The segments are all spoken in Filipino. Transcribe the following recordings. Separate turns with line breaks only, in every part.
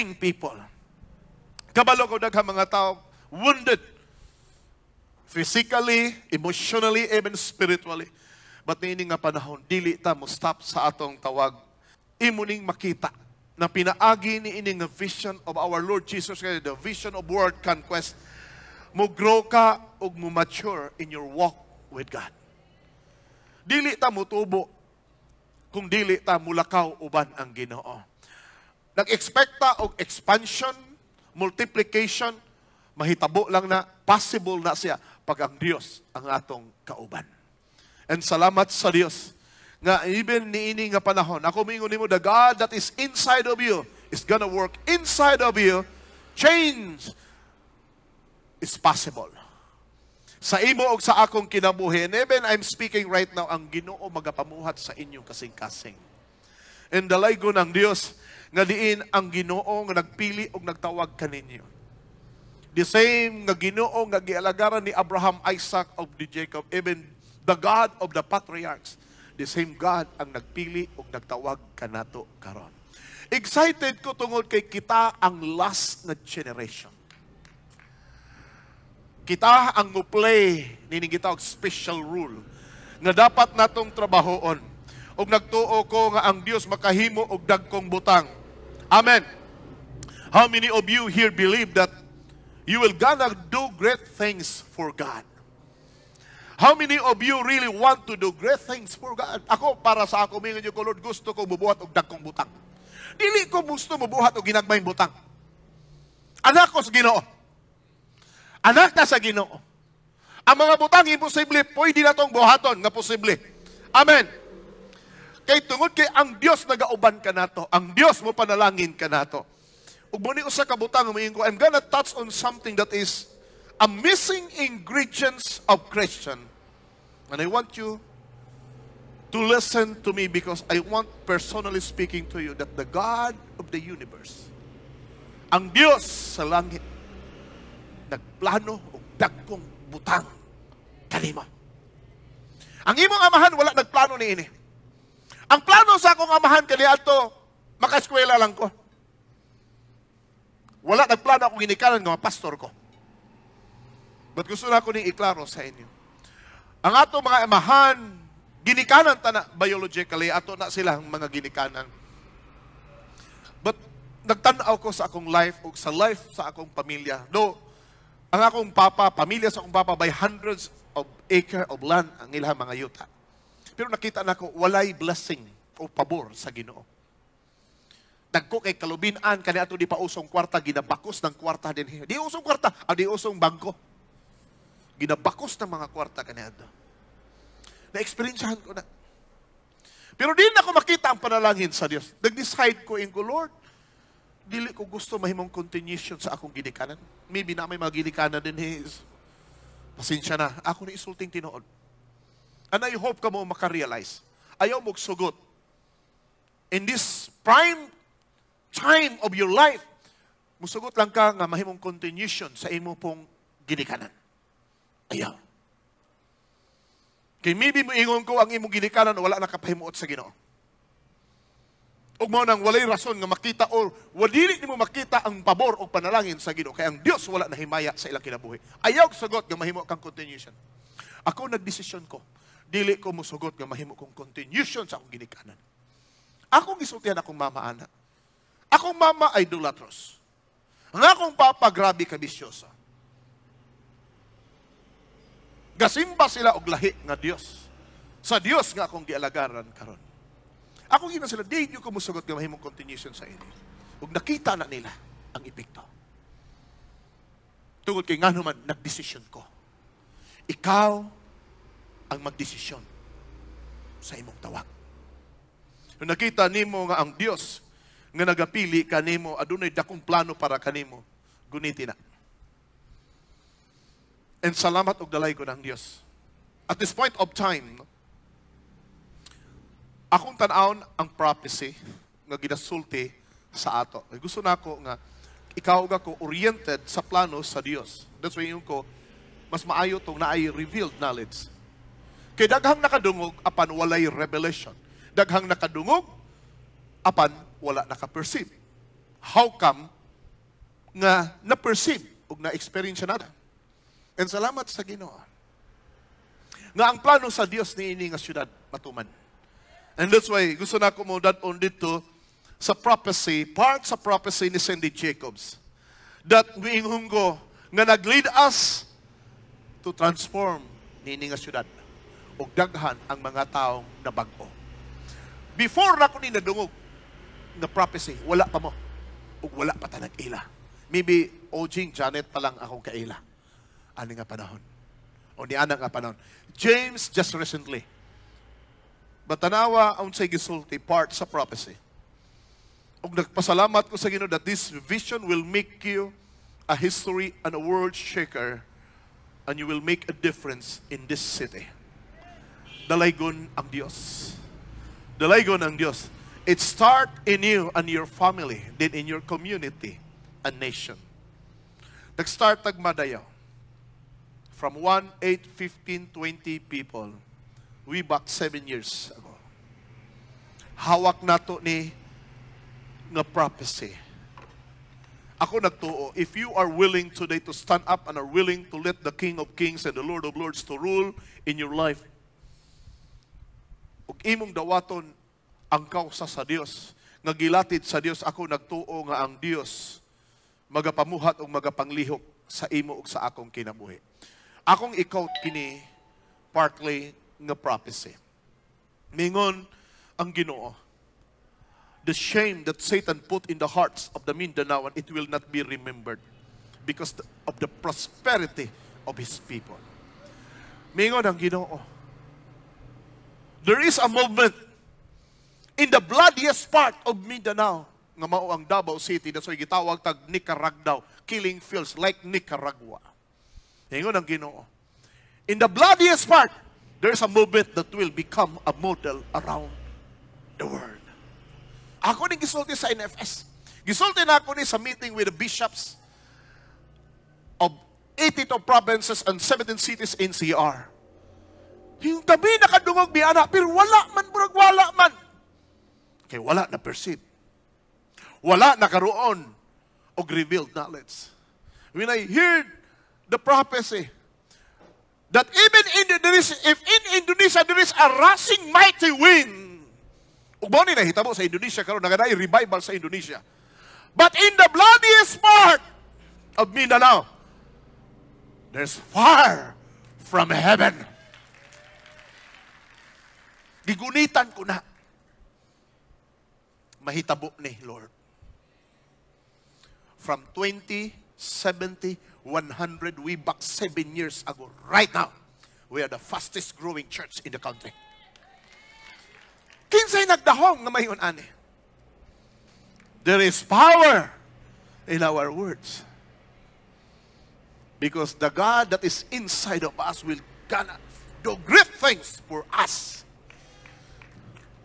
hurting people. Kabalo ko daghang mga tao wounded physically, emotionally, even spiritually. But nini nga panahon, dili ta mo stop sa atong tawag. Imuning makita na pinaagi ni ining vision of our Lord Jesus Christ, the vision of world conquest. Mo grow ka ug mo mature in your walk with God. Dili ta mo tubo kung dili ta mulakaw uban ang Ginoo. Nag-expect og expansion, multiplication, mahitabo lang na possible na siya pag ang Dios ang atong kauban. And salamat sa Dios nga even niini nga panahon, ako mingon nimo the God that is inside of you is gonna work inside of you. Change is possible. Sa imo og sa akong kinabuhi, and even I'm speaking right now, ang Ginoo magapamuhat sa inyong kasing-kasing. And dalay ko ng Dios, nga diin ang Ginoo nga nagpili og nagtawag kaninyo. The same nga Ginoo nga gialagaran ni Abraham, Isaac of the Jacob, even the God of the patriarchs. The same God ang nagpili og nagtawag kanato karon. Excited ko tungod kay kita ang last na generation. Kita ang muplay nini kita og special rule nga dapat natong trabahoon. Og nagtuo ko nga ang Dios makahimo og dagkong butang Amen. How many of you here believe that you will gonna do great things for God? How many of you really want to do great things for God? Ako, para sa ako, mingin niyo ko, Lord, gusto ko bubuhat og dagkong butang. Dili ko gusto bubuhat og ginagmayng butang. Anak ko sa ginoo. Anak na sa ginoo. Ang mga butang, imposible, pwede na tong buhaton nga posible. Amen. Kay tungod kay ang Dios nagauban ka nato. Ang Dios mo panalangin ka nato. Ug muni usa ka butang ko, I'm gonna touch on something that is a missing ingredients of Christian. And I want you to listen to me because I want personally speaking to you that the God of the universe, ang Dios sa langit, nagplano og dagkong butang kanimo Ang imong amahan, wala nagplano ni ini. Ang plano sa akong amahan kaniadto, makaskwela lang ko. Wala nagplano akong ginikanan ng pastor ko. But gusto na ako ning iklaro sa inyo. Ang ato mga amahan, ginikanan ta na biologically, ato na sila ang mga ginikanan. But nagtanaw ko sa akong life o sa life sa akong pamilya. No, ang akong papa, pamilya sa akong papa, by hundreds of acre of land ang ilang mga yuta. Pero nakita na ko, walay blessing o pabor sa ginoo. Dagko kay kalubinan, kani ato di pa usong kwarta, ginabakos ng kwarta din. Di usong kwarta, ah, di usong bangko. Ginabakos ng mga kwarta kani ato. Na-experiencehan ko na. Pero din na ako makita ang panalangin sa Dios. Nag-decide ko in ko, Lord, dili ko gusto mahimong continuation sa akong ginikanan. Maybe na may mga ginikanan din, He Pasensya na. Ako na insulting tinood. And I hope ka mo makarealize. Ayaw mo sugot. In this prime time of your life, musugot lang ka nga mahimong continuation sa imo pong ginikanan. Ayaw. Kay maybe mo ingon ko ang imong ginikanan wala nakapahimuot sa Ginoo. Ug mao nang walay rason nga makita or wadili nimo makita ang pabor o panalangin sa Ginoo kay ang Dios wala na himaya sa ilang kinabuhi. Ayaw sagot nga mahimo kang continuation. Ako nagdesisyon ko dili ko musugot nga mahimo kong continuation sa akong ginikanan. Akong gisultihan akong mama ana. Akong mama ay dulatros. Ang akong papa grabe ka bisyosa. Gasimba sila og lahi nga Dios. Sa Dios nga akong gialagaran karon. Ako gina sila, di ko musugot nga mahimong continuation sa ini. Ug nakita na nila ang epekto. Tungod kay nga naman, nagdesisyon ko. Ikaw ang magdesisyon sa imong tawag. Nung nakita nimo nga ang Dios nga nagapili kanimo adunay dakong plano para kanimo, guniti na. And salamat og dalay ko ng Dios. At this point of time, akong tan tanawon ang prophecy nga ginasulti sa ato. Gusto na ako nga ikaw nga ko oriented sa plano sa Dios. That's why yung ko mas maayo tong naay revealed knowledge. Kay daghang nakadungog, apan walay revelation. Daghang nakadungog, apan wala nakaperceive. How come nga na-perceive o na-experience nata? And salamat sa Ginoo. Nga ang plano sa Dios ni ini nga syudad matuman. And that's why gusto na ako mo on dito sa prophecy, part sa prophecy ni Sandy Jacobs. That miinghunggo nga nag-lead us to transform ni ini nga syudad og daghan ang mga taong nabago. Before na ko ni nadungog na prophecy, wala pa mo. O wala pa tanang ila. Maybe, Ojing Janet pa lang akong kaila. Ano nga panahon? O ni anak nga panahon. James just recently. Batanawa ang say gisulti part sa prophecy. O nagpasalamat ko sa gino that this vision will make you a history and a world shaker and you will make a difference in this city. Dalaygon ang Diyos. Dalaygon ang Diyos. It start in you and your family, then in your community and nation. Nag-start tagmadayaw. From 1, 8, 15, 20 people. We back 7 years ago. Hawak nato ni nga prophecy. Ako nagtuo, if you are willing today to stand up and are willing to let the King of Kings and the Lord of Lords to rule in your life, ug imong dawaton ang kausa sa Dios nga gilatid sa Dios ako nagtuo nga ang Dios magapamuhat og magapanglihok sa imo ug sa akong kinabuhi. Akong i kini partly nga prophecy. Mingon ang Ginoo. The shame that Satan put in the hearts of the Mindanaoan, it will not be remembered because of the prosperity of his people. Mingon ang Ginoo there is a movement in the bloodiest part of Mindanao nga mao ang Davao City that's why gitawag tag Nicaragua killing fields like Nicaragua hingon ang Ginoo in the bloodiest part there is a movement that will become a model around the world ako ni gisulti sa NFS gisulti na ako ni sa meeting with the bishops of 82 provinces and 17 cities in CR Hingabi nakadungog mi anak, pero wala man, burag wala man. Kay wala na perceive. Wala karoon o revealed knowledge. When I heard the prophecy, that even in Indonesia, if in Indonesia there is a rushing mighty wind, ugbaw ni nahitabo sa Indonesia karon nagaday revival sa Indonesia. But in the bloodiest part of Mindanao, there's fire from heaven. Gigunitan ko na. Mahitabo ni Lord. From 20, 70, 100, we back seven years ago. Right now, we are the fastest growing church in the country. Kinsay nagdahong na mayon ani. There is power in our words. Because the God that is inside of us will gonna do great things for us.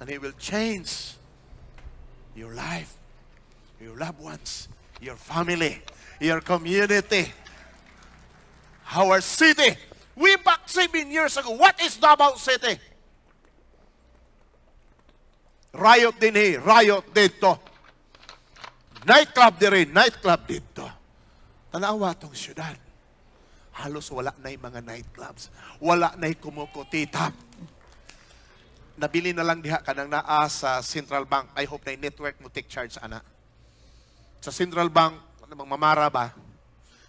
And He will change your life, your loved ones, your family, your community, our city. We back seven years ago. What is Davao City? Riot din eh. Riot dito. Nightclub din eh. Nightclub dito. Tanawa tong syudad. Halos wala na yung mga nightclubs. Wala na yung kumukutitap nabili na lang diha kanang naa sa central bank. I hope na network mo take charge ana. Sa central bank, namang mamara ba?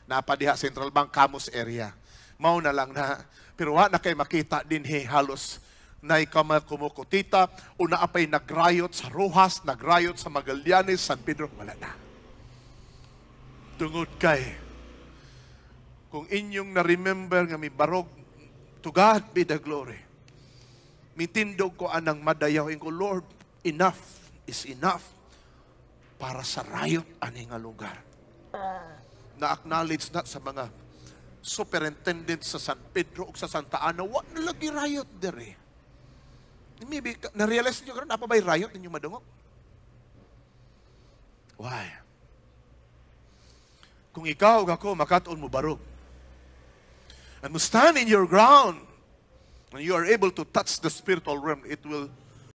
Napa Napadiha central bank Camus area. Mao na lang na. Pero wa na kay makita din he halos na ikamal kumukutita o naapay nagrayot sa Rojas, nagrayot sa Magallanes, San Pedro, wala na. Tungod kay, kung inyong na-remember nga may barog, to God be the glory mitindog ko anang madayawin ko, Lord, enough is enough para sa riot aning nga lugar. Na-acknowledge na sa mga superintendent sa San Pedro o sa Santa Ana, wag na lagi riot dere. Maybe, na-realize niyo karon apa ba riot ninyo madungog? Why? Kung ikaw, ako, makaton mo barog. And mo stand in your ground you are able to touch the spiritual realm, it will